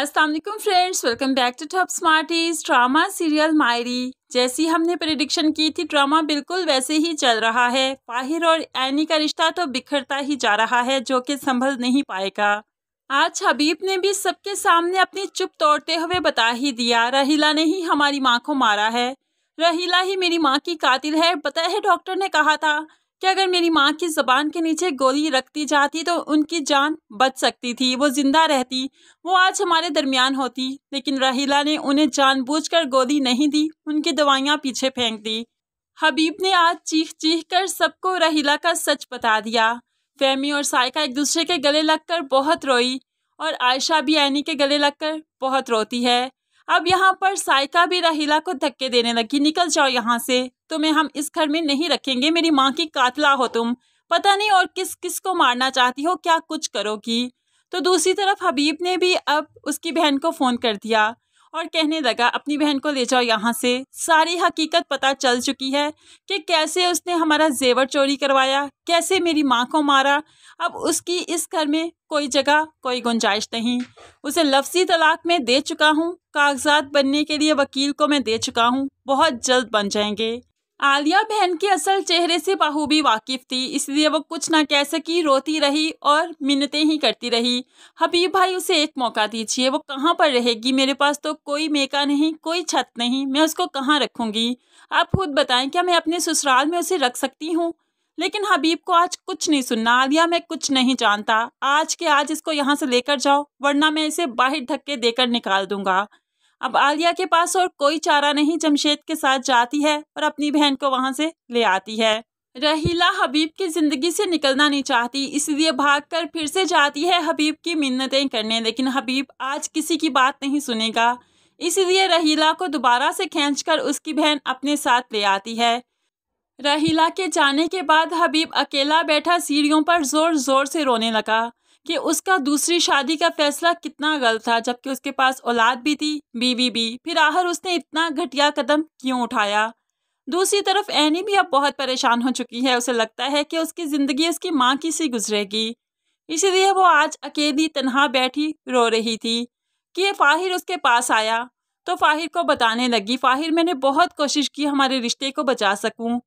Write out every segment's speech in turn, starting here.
अस्सलाम वालेकुम friends welcome back to top smarties drama serial Mayri जैसी हमने प्रिडिक्शन की थी ड्रामा बिल्कुल वैसे ही चल रहा है फाहिर और एनी का रिश्ता तो बिखरता ही जा रहा है जो कि संभल नहीं पाएगा आज हबीब ने भी सबके सामने अपनी चुप तोड़ते हुए बता ही दिया रहीला ने ही हमारी माँ को मारा है रहीला ही मेरी माँ की कातिल है पता है डॉक्टर ने कहा था कि अगर मेरी माँ की ज़बान के नीचे गोली रखती जाती तो उनकी जान बच सकती थी वो ज़िंदा रहती वो आज हमारे दरमियान होती लेकिन रहीला ने उन्हें जानबूझकर गोली नहीं दी उनकी दवाइयाँ पीछे फेंक दी हबीब ने आज चीख चीख कर सबको रहीला का सच बता दिया फैमी और सायका एक दूसरे के गले लगकर बहुत रोई और आयशा भी आनी के गले लगकर बहुत रोती है अब यहाँ पर सायका भी राहिला को धक्के देने लगी निकल जाओ यहाँ से तुम्हें हम इस घर में नहीं रखेंगे मेरी माँ की कातला हो तुम पता नहीं और किस किस को मारना चाहती हो क्या कुछ करोगी तो दूसरी तरफ हबीब ने भी अब उसकी बहन को फ़ोन कर दिया और कहने लगा अपनी बहन को ले जाओ यहाँ से सारी हकीकत पता चल चुकी है कि कैसे उसने हमारा जेवर चोरी करवाया कैसे मेरी माँ को मारा अब उसकी इस घर में कोई जगह कोई गुंजाइश नहीं उसे लफ्जी तलाक में दे चुका हूँ कागजात बनने के लिए वकील को मैं दे चुका हूँ बहुत जल्द बन जाएंगे आलिया बहन के असल चेहरे से बाहूबी वाकिफ थी इसलिए वो कुछ ना कह सकी रोती रही और मिन्नतें ही करती रही हबीब भाई उसे एक मौका दीजिए वो कहाँ पर रहेगी मेरे पास तो कोई मेका नहीं कोई छत नहीं मैं उसको कहाँ रखूंगी आप खुद बताएं क्या मैं अपने ससुराल में उसे रख सकती हूँ लेकिन हबीब को आज कुछ नहीं सुनना आलिया मैं कुछ नहीं जानता आज के आज इसको यहाँ से लेकर जाओ वरना मैं इसे बाहर धक्के देकर निकाल दूंगा अब आलिया के पास और कोई चारा नहीं जमशेद के साथ जाती है और अपनी बहन को वहाँ से ले आती है रहीला हबीब की ज़िंदगी से निकलना नहीं चाहती इसलिए भागकर फिर से जाती है हबीब की मिन्नतें करने लेकिन हबीब आज किसी की बात नहीं सुनेगा इसलिए रहीला को दोबारा से खींचकर उसकी बहन अपने साथ ले आती है रहीला के जाने के बाद हबीब अकेला बैठा सीढ़ियों पर ज़ोर ज़ोर से रोने लगा कि उसका दूसरी शादी का फैसला कितना गलत था जबकि उसके पास औलाद भी थी बीवी भी फिर आखिर उसने इतना घटिया कदम क्यों उठाया दूसरी तरफ एनी भी अब बहुत परेशान हो चुकी है उसे लगता है कि उसकी ज़िंदगी उसकी माँ की सी गुजरेगी इसीलिए वो आज अकेली तनहा बैठी रो रही थी कि ये फ़ाहिर उसके पास आया तो फ़ाहिर को बताने लगी फ़ाहिर मैंने बहुत कोशिश की हमारे रिश्ते को बचा सकूं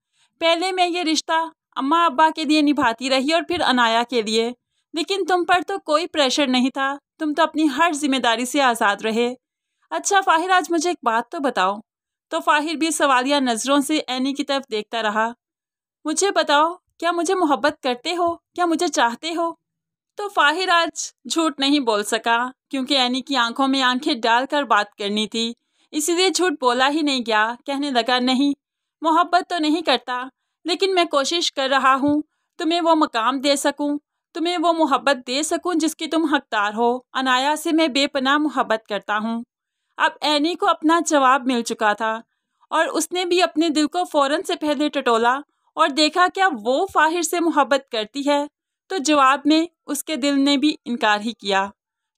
पहले मैं ये रिश्ता अम्मा अब्बा के लिए निभाती रही और फिर अनाया के लिए लेकिन तुम पर तो कोई प्रेशर नहीं था तुम तो अपनी हर जिम्मेदारी से आज़ाद रहे अच्छा फ़ाहिर आज मुझे एक बात तो बताओ तो फ़ाहिर भी सवालिया नज़रों से एनी की तरफ देखता रहा मुझे बताओ क्या मुझे मोहब्बत करते हो क्या मुझे चाहते हो तो फ़ाहिर आज झूठ नहीं बोल सका क्योंकि एनी की आंखों में आंखें डालकर बात करनी थी इसीलिए झूठ बोला ही नहीं गया कहने लगा नहीं मोहब्बत तो नहीं करता लेकिन मैं कोशिश कर रहा हूँ तुम्हें वो मकाम दे सकूँ तुम्हें वो मोहब्बत दे सकूं जिसकी तुम हकदार हो अनाया से मैं बेपनाह मोहब्बत करता हूँ अब एनी को अपना जवाब मिल चुका था और उसने भी अपने दिल को फ़ौरन से पहले टटोला और देखा क्या वो फाहिर से मोहब्बत करती है तो जवाब में उसके दिल ने भी इनकार ही किया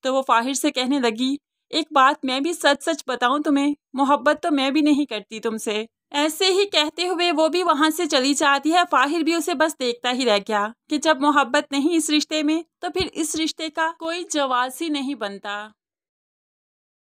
तो वो फाहिर से कहने लगी एक बात मैं भी सच सच बताऊं तुम्हें मोहब्बत तो मैं भी नहीं करती तुमसे ऐसे ही कहते हुए वो भी वहां से चली जाती है फाहिर भी उसे बस देखता ही रह गया कि जब मोहब्बत नहीं इस रिश्ते में तो फिर इस रिश्ते का कोई जवाब ही नहीं बनता